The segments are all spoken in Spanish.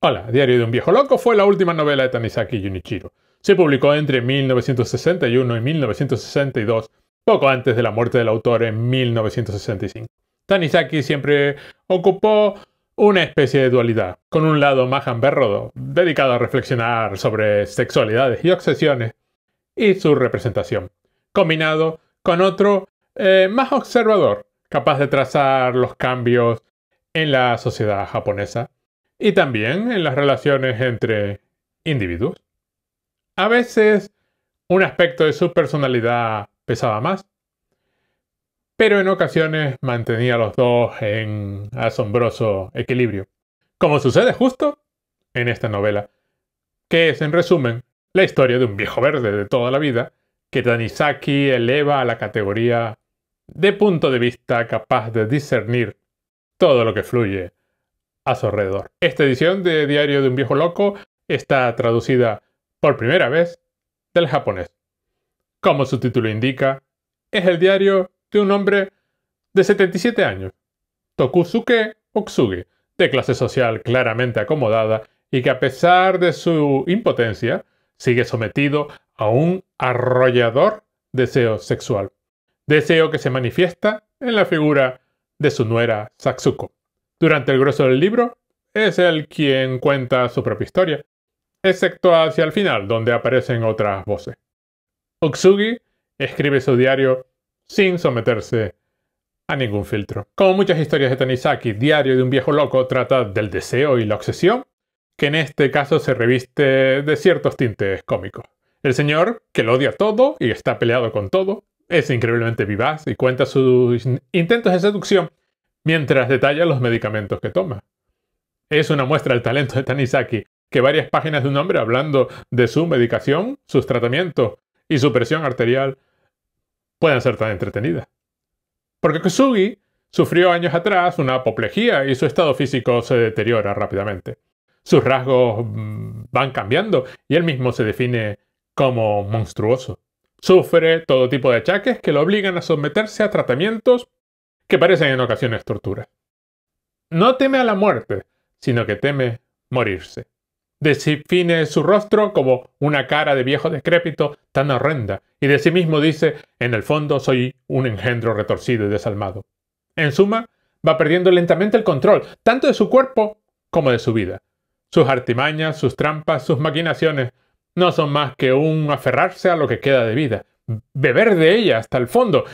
Hola, Diario de un viejo loco fue la última novela de Tanizaki Junichiro. Se publicó entre 1961 y 1962, poco antes de la muerte del autor en 1965. Tanizaki siempre ocupó una especie de dualidad, con un lado más amberrodo, dedicado a reflexionar sobre sexualidades y obsesiones, y su representación, combinado con otro eh, más observador, capaz de trazar los cambios en la sociedad japonesa y también en las relaciones entre individuos. A veces un aspecto de su personalidad pesaba más, pero en ocasiones mantenía a los dos en asombroso equilibrio, como sucede justo en esta novela, que es en resumen la historia de un viejo verde de toda la vida que Tanizaki eleva a la categoría de punto de vista capaz de discernir todo lo que fluye a su alrededor. Esta edición de Diario de un Viejo Loco está traducida por primera vez del japonés. Como su título indica, es el diario de un hombre de 77 años, Tokusuke Oksuge, de clase social claramente acomodada y que a pesar de su impotencia, sigue sometido a un arrollador deseo sexual, deseo que se manifiesta en la figura de su nuera Satsuko. Durante el grueso del libro, es él quien cuenta su propia historia, excepto hacia el final, donde aparecen otras voces. Oksugi escribe su diario sin someterse a ningún filtro. Como muchas historias de Tanizaki, Diario de un viejo loco trata del deseo y la obsesión, que en este caso se reviste de ciertos tintes cómicos. El señor, que lo odia todo y está peleado con todo, es increíblemente vivaz y cuenta sus intentos de seducción mientras detalla los medicamentos que toma. Es una muestra del talento de Tanizaki, que varias páginas de un hombre hablando de su medicación, sus tratamientos y su presión arterial puedan ser tan entretenidas. Porque Kusugi sufrió años atrás una apoplejía y su estado físico se deteriora rápidamente. Sus rasgos mm, van cambiando y él mismo se define como monstruoso. Sufre todo tipo de achaques que lo obligan a someterse a tratamientos que parecen en ocasiones torturas. No teme a la muerte, sino que teme morirse. Define su rostro como una cara de viejo decrépito tan horrenda, y de sí mismo dice, en el fondo soy un engendro retorcido y desalmado. En suma, va perdiendo lentamente el control, tanto de su cuerpo como de su vida. Sus artimañas, sus trampas, sus maquinaciones no son más que un aferrarse a lo que queda de vida, beber de ella hasta el fondo,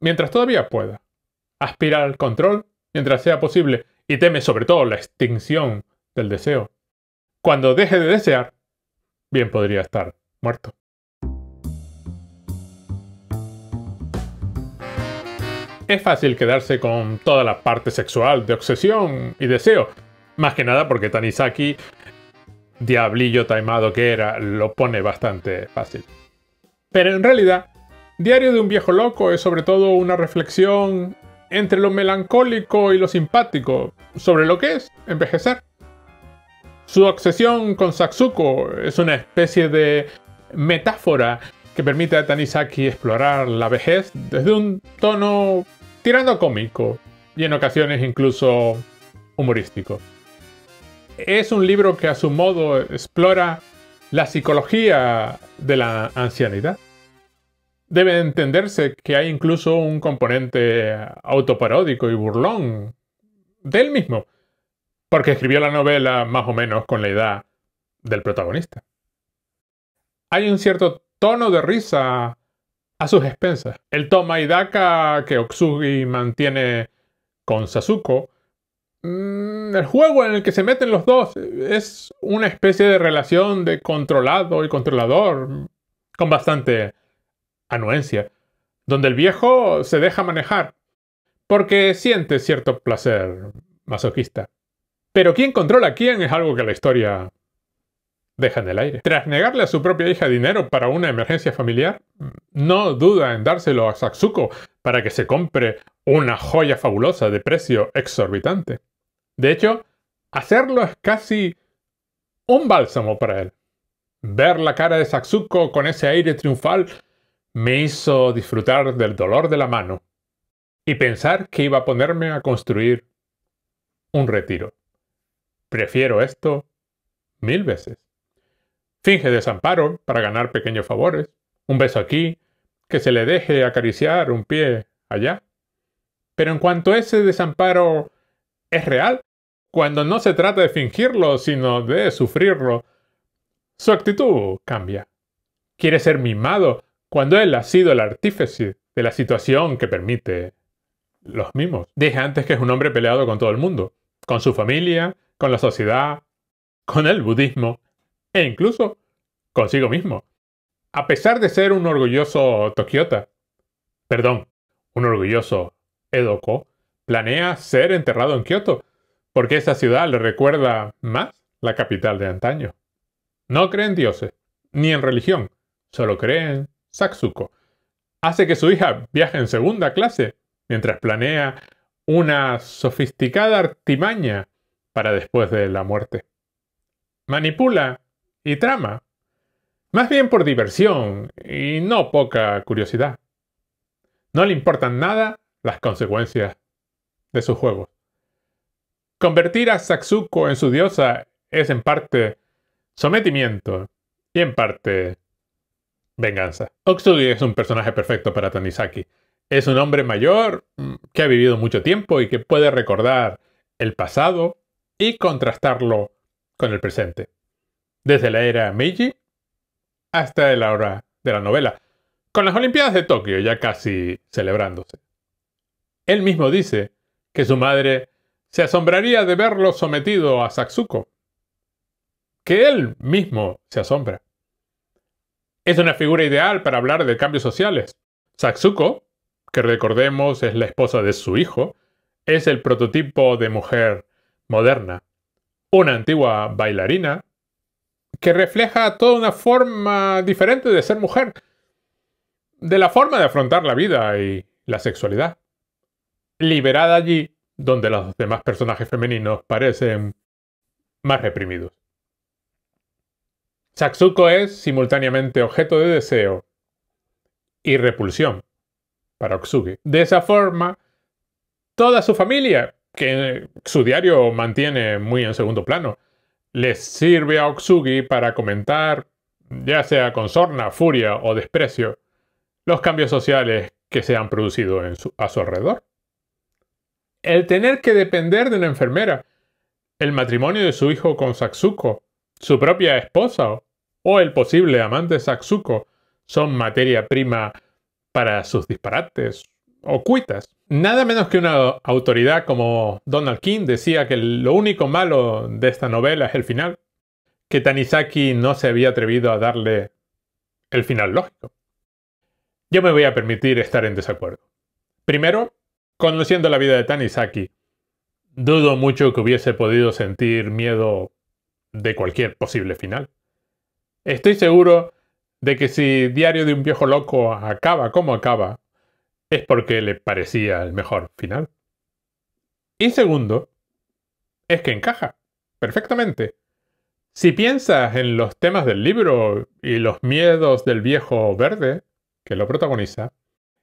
mientras todavía pueda aspira al control mientras sea posible y teme sobre todo la extinción del deseo. Cuando deje de desear, bien podría estar muerto. Es fácil quedarse con toda la parte sexual de obsesión y deseo, más que nada porque Tanizaki, diablillo taimado que era, lo pone bastante fácil. Pero en realidad, Diario de un viejo loco es sobre todo una reflexión entre lo melancólico y lo simpático sobre lo que es envejecer. Su obsesión con Satsuko es una especie de metáfora que permite a Tanizaki explorar la vejez desde un tono tirando cómico y en ocasiones incluso humorístico. Es un libro que a su modo explora la psicología de la ancianidad Debe entenderse que hay incluso un componente autoparódico y burlón del mismo, porque escribió la novela más o menos con la edad del protagonista. Hay un cierto tono de risa a sus expensas. El toma y daca que Oksugi mantiene con Sasuko. Mm, el juego en el que se meten los dos es una especie de relación de controlado y controlador con bastante anuencia, donde el viejo se deja manejar, porque siente cierto placer masoquista. Pero quién controla a quién es algo que la historia deja en el aire. Tras negarle a su propia hija dinero para una emergencia familiar, no duda en dárselo a Satsuko para que se compre una joya fabulosa de precio exorbitante. De hecho, hacerlo es casi un bálsamo para él. Ver la cara de Satsuko con ese aire triunfal me hizo disfrutar del dolor de la mano y pensar que iba a ponerme a construir un retiro. Prefiero esto mil veces. Finge desamparo para ganar pequeños favores, un beso aquí, que se le deje acariciar un pie allá. Pero en cuanto ese desamparo es real, cuando no se trata de fingirlo, sino de sufrirlo, su actitud cambia. Quiere ser mimado, cuando él ha sido el artífice de la situación que permite los mismos. Dije antes que es un hombre peleado con todo el mundo, con su familia, con la sociedad, con el budismo e incluso consigo mismo. A pesar de ser un orgulloso Tokiota, perdón, un orgulloso Edoko, planea ser enterrado en Kioto, porque esa ciudad le recuerda más la capital de antaño. No creen dioses, ni en religión, solo creen Satsuko, hace que su hija viaje en segunda clase mientras planea una sofisticada artimaña para después de la muerte. Manipula y trama, más bien por diversión y no poca curiosidad. No le importan nada las consecuencias de sus juegos. Convertir a Saksuko en su diosa es en parte sometimiento y en parte venganza. es un personaje perfecto para Tanizaki. Es un hombre mayor mm, que ha vivido mucho tiempo y que puede recordar el pasado y contrastarlo con el presente. Desde la era Meiji hasta la hora de la novela, con las Olimpiadas de Tokio ya casi celebrándose. Él mismo dice que su madre se asombraría de verlo sometido a Satsuko, que él mismo se asombra es una figura ideal para hablar de cambios sociales. Satsuko, que recordemos es la esposa de su hijo, es el prototipo de mujer moderna, una antigua bailarina que refleja toda una forma diferente de ser mujer, de la forma de afrontar la vida y la sexualidad, liberada allí donde los demás personajes femeninos parecen más reprimidos. Satsuko es simultáneamente objeto de deseo y repulsión para Oksugi. De esa forma, toda su familia, que su diario mantiene muy en segundo plano, le sirve a Oksugi para comentar, ya sea con sorna, furia o desprecio, los cambios sociales que se han producido a su alrededor. El tener que depender de una enfermera, el matrimonio de su hijo con Satsuko, su propia esposa o el posible amante Saksuko son materia prima para sus disparates o cuitas. Nada menos que una autoridad como Donald King decía que lo único malo de esta novela es el final, que Tanizaki no se había atrevido a darle el final lógico. Yo me voy a permitir estar en desacuerdo. Primero, conociendo la vida de Tanizaki, dudo mucho que hubiese podido sentir miedo de cualquier posible final. Estoy seguro de que si Diario de un viejo loco acaba como acaba, es porque le parecía el mejor final. Y segundo, es que encaja perfectamente. Si piensas en los temas del libro y los miedos del viejo verde, que lo protagoniza,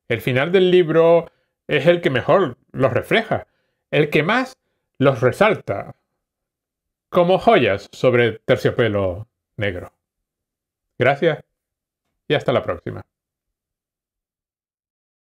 el final del libro es el que mejor los refleja, el que más los resalta, como joyas sobre terciopelo negro. Gracias y hasta la próxima.